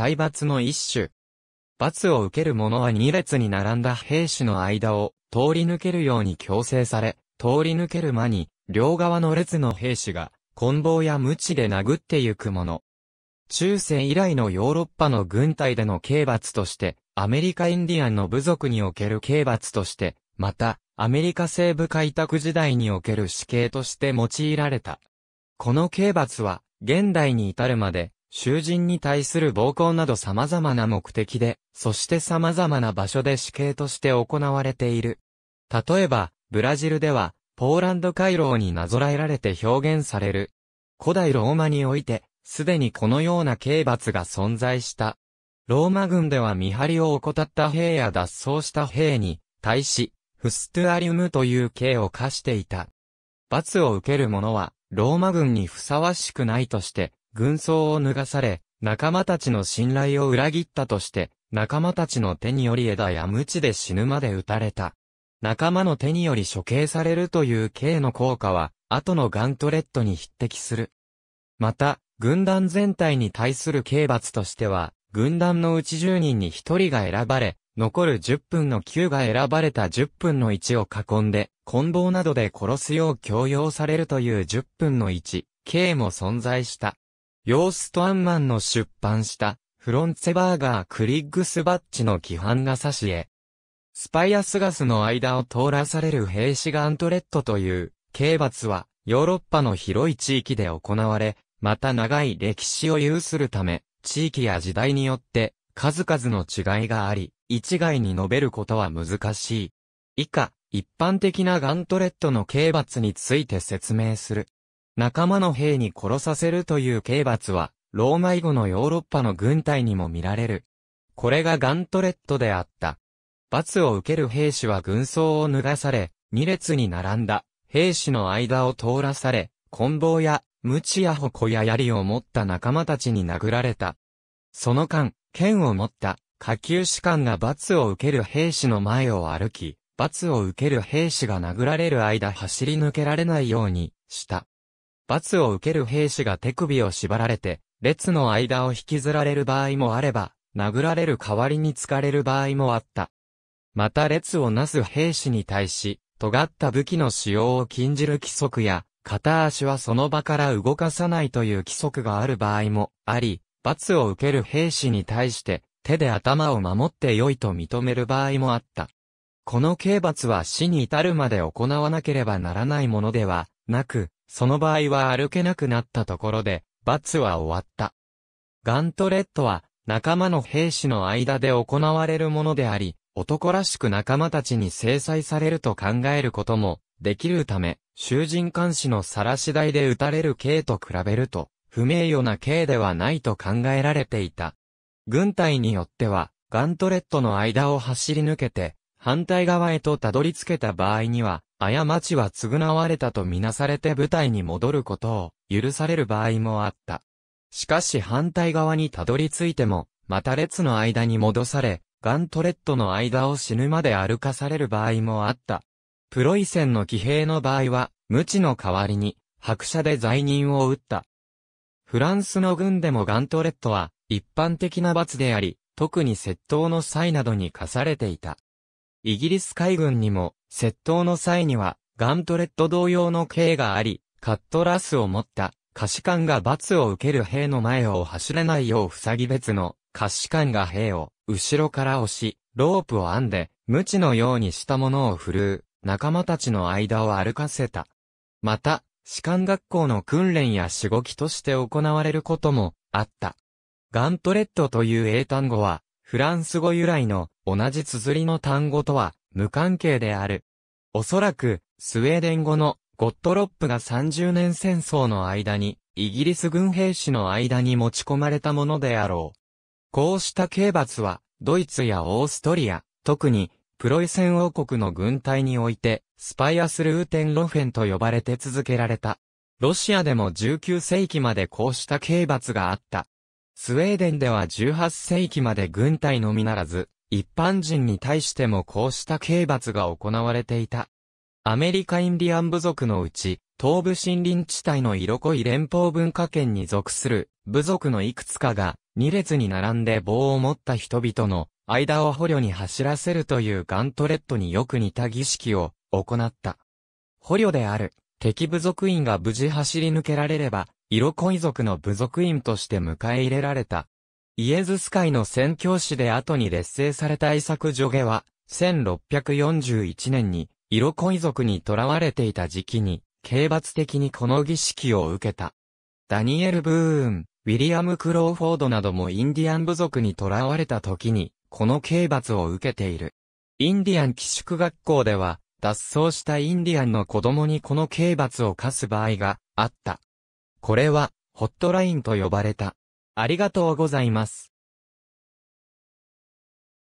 体罰の一種。罰を受ける者は2列に並んだ兵士の間を通り抜けるように強制され、通り抜ける間に、両側の列の兵士が、棍棒や鞭で殴ってゆくもの。中世以来のヨーロッパの軍隊での刑罰として、アメリカインディアンの部族における刑罰として、また、アメリカ西部開拓時代における死刑として用いられた。この刑罰は、現代に至るまで、囚人に対する暴行など様々な目的で、そして様々な場所で死刑として行われている。例えば、ブラジルでは、ポーランド回廊になぞらえられて表現される。古代ローマにおいて、すでにこのような刑罰が存在した。ローマ軍では見張りを怠った兵や脱走した兵に、対し、フストゥアリウムという刑を課していた。罰を受ける者は、ローマ軍にふさわしくないとして、軍装を脱がされ、仲間たちの信頼を裏切ったとして、仲間たちの手により枝や鞭で死ぬまで撃たれた。仲間の手により処刑されるという刑の効果は、後のガントレットに匹敵する。また、軍団全体に対する刑罰としては、軍団のうち10人に1人が選ばれ、残る10分の9が選ばれた10分の1を囲んで、棍棒などで殺すよう強要されるという10分の1、刑も存在した。ヨースト・アンマンの出版した、フロンツェバーガー・クリッグスバッチの規範が差し絵。スパイアスガスの間を通らされる兵士ガントレットという刑罰はヨーロッパの広い地域で行われ、また長い歴史を有するため、地域や時代によって数々の違いがあり、一概に述べることは難しい。以下、一般的なガントレットの刑罰について説明する。仲間の兵に殺させるという刑罰は、ローマ以後のヨーロッパの軍隊にも見られる。これがガントレットであった。罰を受ける兵士は軍装を脱がされ、2列に並んだ兵士の間を通らされ、棍棒や、無知や矛や槍を持った仲間たちに殴られた。その間、剣を持った下級士官が罰を受ける兵士の前を歩き、罰を受ける兵士が殴られる間走り抜けられないようにした。罰を受ける兵士が手首を縛られて、列の間を引きずられる場合もあれば、殴られる代わりに疲れる場合もあった。また列をなす兵士に対し、尖った武器の使用を禁じる規則や、片足はその場から動かさないという規則がある場合もあり、罰を受ける兵士に対して手で頭を守って良いと認める場合もあった。この刑罰は死に至るまで行わなければならないものではなく、その場合は歩けなくなったところで、罰は終わった。ガントレットは、仲間の兵士の間で行われるものであり、男らしく仲間たちに制裁されると考えることも、できるため、囚人監視の晒し台で撃たれる刑と比べると、不名誉な刑ではないと考えられていた。軍隊によっては、ガントレットの間を走り抜けて、反対側へとたどり着けた場合には、過ちは償われたとみなされて舞台に戻ることを許される場合もあった。しかし反対側にたどり着いても、また列の間に戻され、ガントレットの間を死ぬまで歩かされる場合もあった。プロイセンの騎兵の場合は、無知の代わりに、白車で罪人を撃った。フランスの軍でもガントレットは、一般的な罰であり、特に窃盗の際などに課されていた。イギリス海軍にも、窃盗の際には、ガントレット同様の刑があり、カットラスを持った、菓子官が罰を受ける兵の前を走れないよう塞ぎ別の、菓子官が兵を、後ろから押し、ロープを編んで、無知のようにしたものを振るう、仲間たちの間を歩かせた。また、士官学校の訓練やしごきとして行われることも、あった。ガントレットという英単語は、フランス語由来の同じ綴りの単語とは無関係である。おそらく、スウェーデン語のゴットロップが30年戦争の間に、イギリス軍兵士の間に持ち込まれたものであろう。こうした刑罰は、ドイツやオーストリア、特に、プロイセン王国の軍隊において、スパイアスルーテンロフェンと呼ばれて続けられた。ロシアでも19世紀までこうした刑罰があった。スウェーデンでは18世紀まで軍隊のみならず、一般人に対してもこうした刑罰が行われていた。アメリカインディアン部族のうち、東部森林地帯の色濃い連邦文化圏に属する部族のいくつかが、2列に並んで棒を持った人々の間を捕虜に走らせるというガントレットによく似た儀式を行った。捕虜である敵部族員が無事走り抜けられれば、イロコイ族の部族員として迎え入れられた。イエズス会の宣教師で後に劣勢されたイサク・ジョゲは、1641年に、イロコイ族に囚われていた時期に、刑罰的にこの儀式を受けた。ダニエル・ブーン、ウィリアム・クローフォードなどもインディアン部族に囚われた時に、この刑罰を受けている。インディアン寄宿学校では、脱走したインディアンの子供にこの刑罰を課す場合があった。これは、ホットラインと呼ばれた。ありがとうございます。